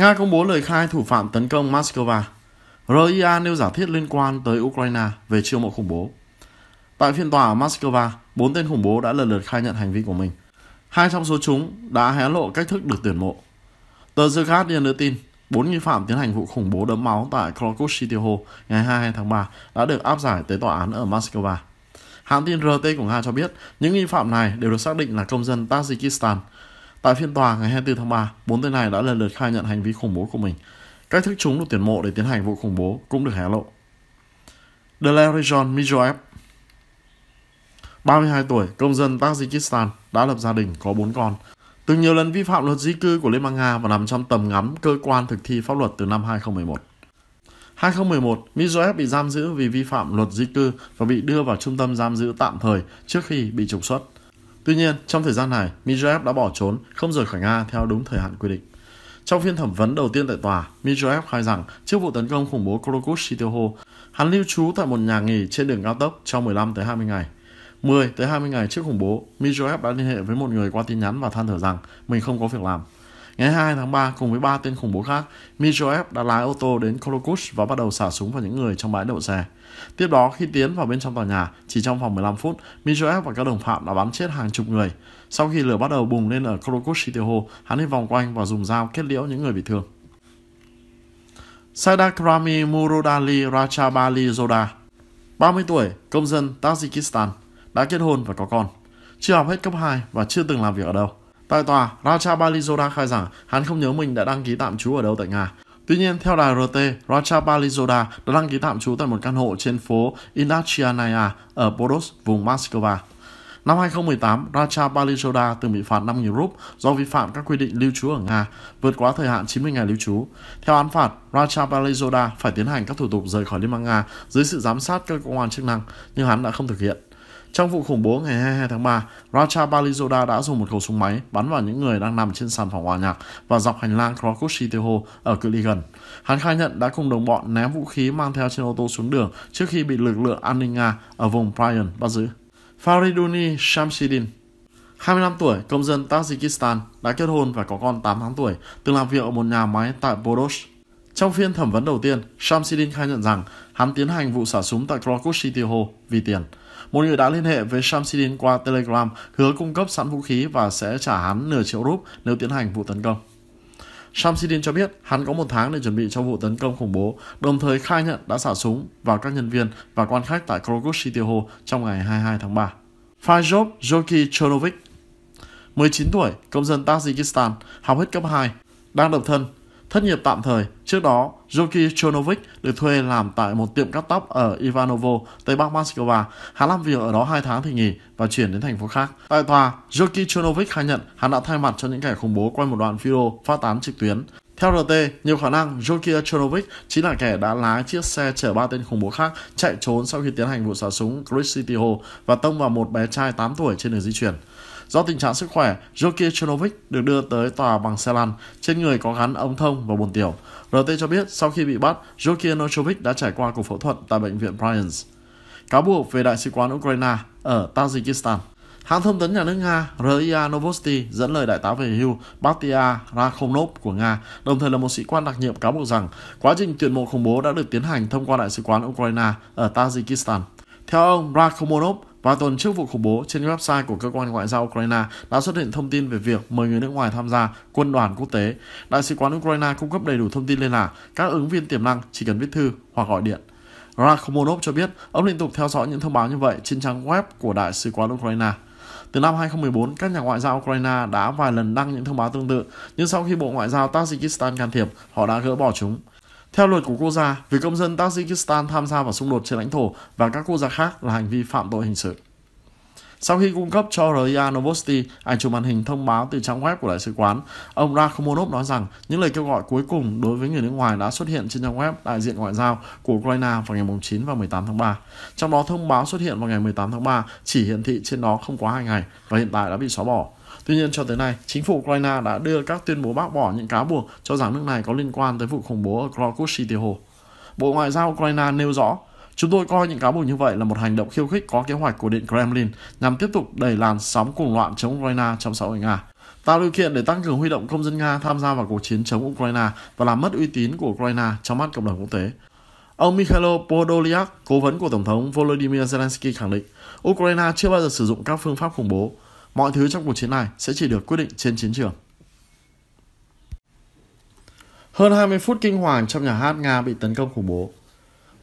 Nga công bố lời khai thủ phạm tấn công Moscow. RIA nêu giả thiết liên quan tới Ukraine về chiêu mộ khủng bố. Tại phiên tòa ở Moscow, bốn tên khủng bố đã lần lượt khai nhận hành vi của mình. Hai trong số chúng đã hé lộ cách thức được tuyển mộ. Tờ The Guardian đưa tin, bốn nghi phạm tiến hành vụ khủng bố đẫm máu tại Krakow City Hall ngày 22 tháng 3 đã được áp giải tới tòa án ở Moscow. Hãng tin RT của Nga cho biết, những nghi phạm này đều được xác định là công dân Tajikistan, Tại phiên tòa ngày 24 tháng 3, bốn tên này đã lần lượt khai nhận hành vi khủng bố của mình. Cách thức chúng được tuyển mộ để tiến hành vụ khủng bố cũng được hé lộ. Delarion Mijoev, 32 tuổi, công dân Tajikistan, đã lập gia đình có bốn con. Từng nhiều lần vi phạm luật di cư của Liên bang Nga và nằm trong tầm ngắm cơ quan thực thi pháp luật từ năm 2011. 2011, Mijoev bị giam giữ vì vi phạm luật di cư và bị đưa vào trung tâm giam giữ tạm thời trước khi bị trục xuất. Tuy nhiên, trong thời gian này, Mijaev đã bỏ trốn, không rời khỏi Nga theo đúng thời hạn quy định. Trong phiên thẩm vấn đầu tiên tại tòa, Mijaev khai rằng trước vụ tấn công khủng bố Krokus Sitoho, hắn lưu trú tại một nhà nghỉ trên đường cao tốc trong 15 tới 20 ngày. 10 tới 20 ngày trước khủng bố, Mijaev đã liên hệ với một người qua tin nhắn và than thở rằng mình không có việc làm. Ngày 2 tháng 3, cùng với ba tên khủng bố khác, Mijoev đã lái ô tô đến Kolokush và bắt đầu xả súng vào những người trong bãi đậu xe. Tiếp đó, khi tiến vào bên trong tòa nhà, chỉ trong vòng 15 phút, Mijoev và các đồng phạm đã bắn chết hàng chục người. Sau khi lửa bắt đầu bùng lên ở Kolokush City Hall, hắn đi vòng quanh và dùng dao kết liễu những người bị thương. Saida Krami Murodali Rachabali Zoda 30 tuổi, công dân Tajikistan, đã kết hôn và có con, chưa học hết cấp 2 và chưa từng làm việc ở đâu. Tại tòa, Racha Balizoda khai rằng hắn không nhớ mình đã đăng ký tạm trú ở đâu tại Nga. Tuy nhiên, theo đài RT, Racha Balizoda đã đăng ký tạm trú tại một căn hộ trên phố Indachianaya ở Podos, vùng Moscow. Năm 2018, Racha Balizoda từng bị phạt 5.000 rúp do vi phạm các quy định lưu trú ở Nga, vượt quá thời hạn 90 ngày lưu trú. Theo án phạt, Racha Balizoda phải tiến hành các thủ tục rời khỏi Liên bang Nga dưới sự giám sát các cơ quan chức năng, nhưng hắn đã không thực hiện. Trong vụ khủng bố ngày 22 tháng 3, Racha Balizoda đã dùng một khẩu súng máy bắn vào những người đang nằm trên sàn phòng hòa nhạc và dọc hành lang Krakow City Hall ở cự ly gần. Hắn khai nhận đã cùng đồng bọn ném vũ khí mang theo trên ô tô xuống đường trước khi bị lực lượng an ninh Nga ở vùng Bryan bắt giữ. Fariduni Shamsidin 25 tuổi, công dân Tajikistan, đã kết hôn và có con 8 tháng tuổi, từng làm việc ở một nhà máy tại Boros. Trong phiên thẩm vấn đầu tiên, Shamsidin khai nhận rằng hắn tiến hành vụ xả súng tại Krakow City Hall vì tiền. Một người đã liên hệ với Shamsidin qua Telegram, hứa cung cấp sẵn vũ khí và sẽ trả hắn nửa triệu rúp nếu tiến hành vụ tấn công. Shamsidin cho biết hắn có một tháng để chuẩn bị cho vụ tấn công khủng bố, đồng thời khai nhận đã xả súng vào các nhân viên và quan khách tại Krokus City Hall trong ngày 22 tháng 3. Fajov Joki Chorovic, 19 tuổi, công dân Tajikistan, học hết cấp 2, đang độc thân, Thất nghiệp tạm thời, trước đó, Zoki Chonovic được thuê làm tại một tiệm cắt tóc ở Ivanovo, Tây Bắc Moscow. Hắn làm việc ở đó 2 tháng thì nghỉ và chuyển đến thành phố khác. Tại tòa, Zoki Chonovic khai nhận hắn đã thay mặt cho những kẻ khủng bố quay một đoạn video phát tán trực tuyến. Theo RT, nhiều khả năng Jokia Chernovic chính là kẻ đã lái chiếc xe chở ba tên khủng bố khác chạy trốn sau khi tiến hành vụ xả súng Chris City Hall và tông vào một bé trai 8 tuổi trên đường di chuyển. Do tình trạng sức khỏe, Jokie Chernovic được đưa tới tòa bằng xe lăn, trên người có gắn ống thông và bồn tiểu. RT cho biết sau khi bị bắt, Jokie Nochovic đã trải qua cuộc phẫu thuật tại bệnh viện Bryans. Cáo buộc về đại sứ quán Ukraine ở Tajikistan. Hãng thông tấn nhà nước Nga RIA Novosti dẫn lời đại tá về hưu Batia Rakhonov của Nga, đồng thời là một sĩ quan đặc nhiệm cáo buộc rằng quá trình tuyển mộ khủng bố đã được tiến hành thông qua đại sứ quán Ukraine ở Tajikistan. Theo ông Rakhmonov, Vài tuần trước vụ khủng bố, trên website của cơ quan ngoại giao Ukraine đã xuất hiện thông tin về việc mời người nước ngoài tham gia quân đoàn quốc tế. Đại sứ quán Ukraine cung cấp đầy đủ thông tin liên lạc, các ứng viên tiềm năng chỉ cần viết thư hoặc gọi điện. Rakhomonov cho biết ông liên tục theo dõi những thông báo như vậy trên trang web của Đại sứ quán Ukraine. Từ năm 2014, các nhà ngoại giao Ukraine đã vài lần đăng những thông báo tương tự, nhưng sau khi Bộ Ngoại giao Tajikistan can thiệp, họ đã gỡ bỏ chúng. Theo luật của quốc gia, việc công dân Tajikistan tham gia vào xung đột trên lãnh thổ và các quốc gia khác là hành vi phạm tội hình sự. Sau khi cung cấp cho RIA Novosti ảnh chụp màn hình thông báo từ trang web của đại sứ quán, ông Rakhmonov nói rằng những lời kêu gọi cuối cùng đối với người nước ngoài đã xuất hiện trên trang web đại diện ngoại giao của Ukraine vào ngày 9 và 18 tháng 3. Trong đó thông báo xuất hiện vào ngày 18 tháng 3 chỉ hiển thị trên đó không quá 2 ngày và hiện tại đã bị xóa bỏ. Tuy nhiên cho tới nay, chính phủ Ukraine đã đưa các tuyên bố bác bỏ những cáo buộc cho rằng nước này có liên quan tới vụ khủng bố ở Krakow City Hall. Bộ Ngoại giao Ukraine nêu rõ, Chúng tôi coi những cáo buộc như vậy là một hành động khiêu khích có kế hoạch của Điện Kremlin nhằm tiếp tục đẩy làn sóng cuồng loạn chống Ukraine trong xã hội Nga, tạo điều kiện để tăng cường huy động công dân Nga tham gia vào cuộc chiến chống Ukraine và làm mất uy tín của Ukraine trong mắt cộng đồng quốc tế. Ông Mikhailo Podolyak, cố vấn của Tổng thống Volodymyr Zelensky khẳng định, Ukraine chưa bao giờ sử dụng các phương pháp khủng bố, Mọi thứ trong cuộc chiến này sẽ chỉ được quyết định trên chiến trường. Hơn 20 phút kinh hoàng trong nhà hát Nga bị tấn công khủng bố.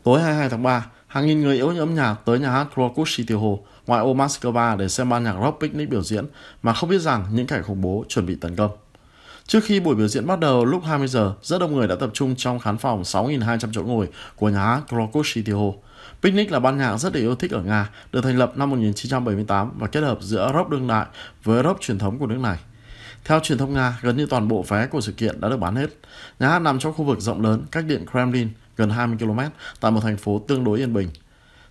Tối 22 tháng 3, hàng nghìn người yêu âm nhạc tới nhà hát Krakow City Hall, ngoại ô Moscow để xem ban nhạc rock picnic biểu diễn mà không biết rằng những kẻ khủng bố chuẩn bị tấn công. Trước khi buổi biểu diễn bắt đầu lúc 20 giờ, rất đông người đã tập trung trong khán phòng 6.200 chỗ ngồi của nhà hát Krakow City Picnic là ban nhạc rất được yêu thích ở Nga, được thành lập năm 1978 và kết hợp giữa rock đương đại với rock truyền thống của nước này. Theo truyền thông Nga, gần như toàn bộ vé của sự kiện đã được bán hết. Nhà hát nằm trong khu vực rộng lớn, cách điện Kremlin gần 20 km tại một thành phố tương đối yên bình.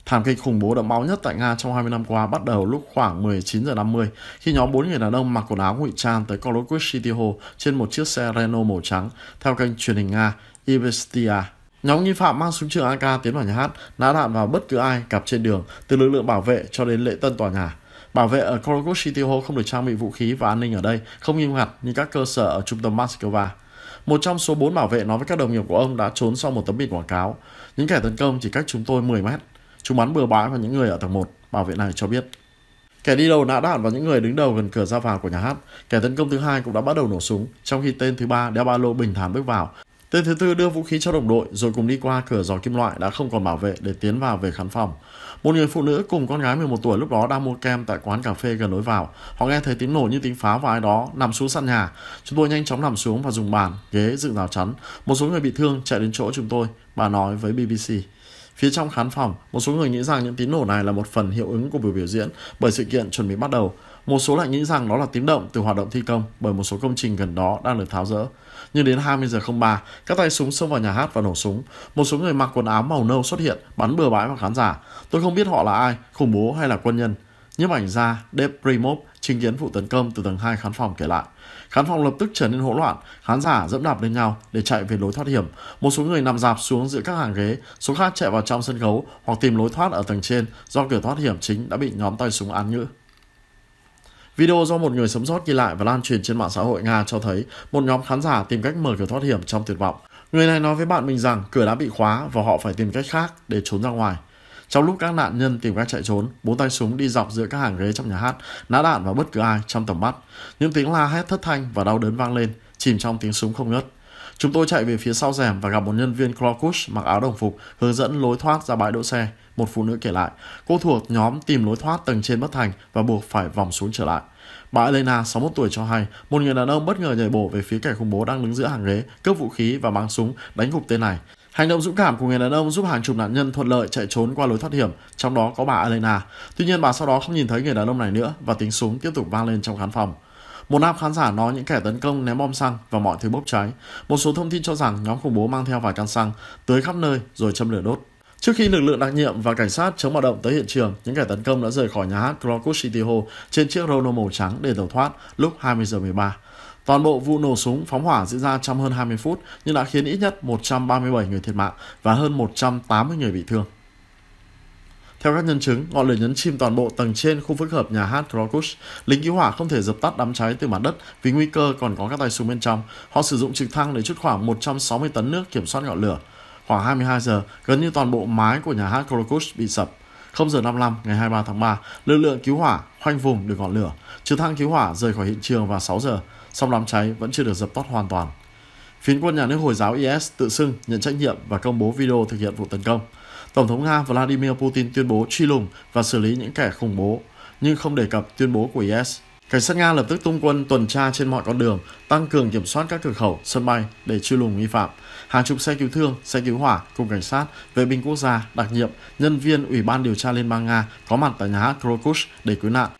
Thảm kịch khủng bố đẫm máu nhất tại Nga trong 20 năm qua bắt đầu lúc khoảng 19 giờ 50 khi nhóm 4 người đàn ông mặc quần áo ngụy trang tới Kolokut City Hall trên một chiếc xe Renault màu trắng theo kênh truyền hình Nga Ivestia Nhóm nghi phạm mang súng trường AK tiến vào nhà hát, nã đạn vào bất cứ ai gặp trên đường, từ lực lượng bảo vệ cho đến lễ tân tòa nhà. Bảo vệ ở Korokut City Hall không được trang bị vũ khí và an ninh ở đây, không nghiêm ngặt như các cơ sở ở trung tâm Moscow. Một trong số bốn bảo vệ nói với các đồng nghiệp của ông đã trốn sau một tấm biển quảng cáo. Những kẻ tấn công chỉ cách chúng tôi 10 mét. Chúng bắn bừa bãi vào những người ở tầng 1, bảo vệ này cho biết. Kẻ đi đầu nã đạn vào những người đứng đầu gần cửa ra vào của nhà hát. Kẻ tấn công thứ hai cũng đã bắt đầu nổ súng, trong khi tên thứ ba đeo ba lô bình thản bước vào, Tên thứ tư đưa vũ khí cho đồng đội rồi cùng đi qua cửa giò kim loại đã không còn bảo vệ để tiến vào về khán phòng. Một người phụ nữ cùng con gái 11 tuổi lúc đó đang mua kem tại quán cà phê gần lối vào. Họ nghe thấy tiếng nổ như tiếng pháo và ai đó nằm xuống sàn nhà. Chúng tôi nhanh chóng nằm xuống và dùng bàn, ghế dựng rào chắn. Một số người bị thương chạy đến chỗ chúng tôi, bà nói với BBC. Phía trong khán phòng, một số người nghĩ rằng những tiếng nổ này là một phần hiệu ứng của buổi biểu diễn bởi sự kiện chuẩn bị bắt đầu. Một số lại nghĩ rằng đó là tiếng động từ hoạt động thi công bởi một số công trình gần đó đang được tháo rỡ. Nhưng đến 20 giờ 03, các tay súng xông vào nhà hát và nổ súng. Một số người mặc quần áo màu nâu xuất hiện, bắn bừa bãi vào khán giả. Tôi không biết họ là ai, khủng bố hay là quân nhân. Nhiếp ảnh gia Dave Primov chứng kiến vụ tấn công từ tầng 2 khán phòng kể lại. Khán phòng lập tức trở nên hỗn loạn, khán giả dẫm đạp lên nhau để chạy về lối thoát hiểm. Một số người nằm dạp xuống giữa các hàng ghế, số khác chạy vào trong sân khấu hoặc tìm lối thoát ở tầng trên do cửa thoát hiểm chính đã bị nhóm tay súng án ngữ. Video do một người sống sót ghi lại và lan truyền trên mạng xã hội Nga cho thấy một nhóm khán giả tìm cách mở cửa thoát hiểm trong tuyệt vọng. Người này nói với bạn mình rằng cửa đã bị khóa và họ phải tìm cách khác để trốn ra ngoài. Trong lúc các nạn nhân tìm cách chạy trốn, bốn tay súng đi dọc giữa các hàng ghế trong nhà hát, nã đạn vào bất cứ ai trong tầm mắt. Những tiếng la hét thất thanh và đau đớn vang lên, chìm trong tiếng súng không ngớt. Chúng tôi chạy về phía sau rèm và gặp một nhân viên Krokus mặc áo đồng phục hướng dẫn lối thoát ra bãi đỗ xe một phụ nữ kể lại. Cô thuộc nhóm tìm lối thoát tầng trên bất thành và buộc phải vòng xuống trở lại. Bà Elena, 61 tuổi cho hay, một người đàn ông bất ngờ nhảy bổ về phía kẻ khủng bố đang đứng giữa hàng ghế, cướp vũ khí và mang súng, đánh gục tên này. Hành động dũng cảm của người đàn ông giúp hàng chục nạn nhân thuận lợi chạy trốn qua lối thoát hiểm, trong đó có bà Elena. Tuy nhiên bà sau đó không nhìn thấy người đàn ông này nữa và tiếng súng tiếp tục vang lên trong khán phòng. Một nam khán giả nói những kẻ tấn công ném bom xăng và mọi thứ bốc cháy. Một số thông tin cho rằng nhóm khủng bố mang theo vài can xăng tới khắp nơi rồi châm lửa đốt. Trước khi lực lượng đặc nhiệm và cảnh sát chống bạo động tới hiện trường, những kẻ tấn công đã rời khỏi nhà hát Crocus City Hall trên chiếc Renault màu trắng để tẩu thoát lúc 20 giờ 13. Toàn bộ vụ nổ súng phóng hỏa diễn ra trong hơn 20 phút nhưng đã khiến ít nhất 137 người thiệt mạng và hơn 180 người bị thương. Theo các nhân chứng, ngọn lửa nhấn chìm toàn bộ tầng trên khu phức hợp nhà hát Crocus. Lính cứu hỏa không thể dập tắt đám cháy từ mặt đất vì nguy cơ còn có các tay súng bên trong. Họ sử dụng trực thăng để chút khoảng 160 tấn nước kiểm soát ngọn lửa khoảng 22 giờ, gần như toàn bộ mái của nhà hát Korokush bị sập. 0 giờ 55 ngày 23 tháng 3, lực lượng cứu hỏa khoanh vùng được ngọn lửa, trực thăng cứu hỏa rời khỏi hiện trường vào 6 giờ, song đám cháy vẫn chưa được dập tắt hoàn toàn. Phiến quân nhà nước Hồi giáo IS tự xưng nhận trách nhiệm và công bố video thực hiện vụ tấn công. Tổng thống Nga Vladimir Putin tuyên bố truy lùng và xử lý những kẻ khủng bố, nhưng không đề cập tuyên bố của IS Cảnh sát Nga lập tức tung quân tuần tra trên mọi con đường, tăng cường kiểm soát các cửa khẩu, sân bay để truy lùng nghi phạm. Hàng chục xe cứu thương, xe cứu hỏa cùng cảnh sát, vệ binh quốc gia, đặc nhiệm, nhân viên Ủy ban điều tra Liên bang Nga có mặt tại nhà hát Krokus để cứu nạn.